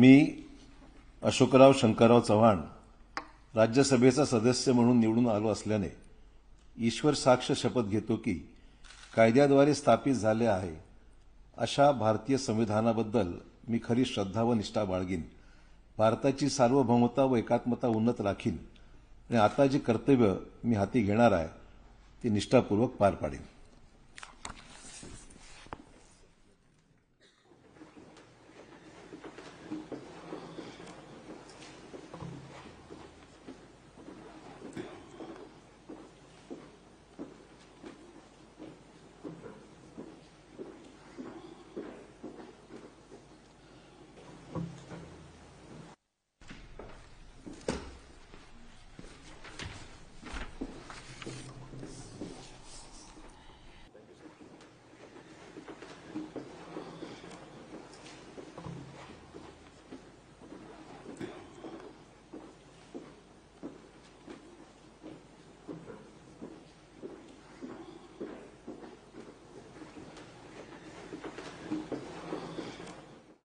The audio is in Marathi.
मी अशोकराव शंकरराव चव्हाण राज्यसभेचा सदस्य म्हणून निवडून आलो असल्याने ईश्वर साक्ष शपथ घेतो की कायद्याद्वारे स्थापित झाले आहे अशा भारतीय संविधानाबद्दल मी खरी श्रद्धा व निष्ठा बाळगीन भारताची सार्वभौमता व एकात्मता उन्नत राखीन आणि आता जी कर्तव्य मी हाती घेणार आहे ती निष्ठापूर्वक पार पाडेन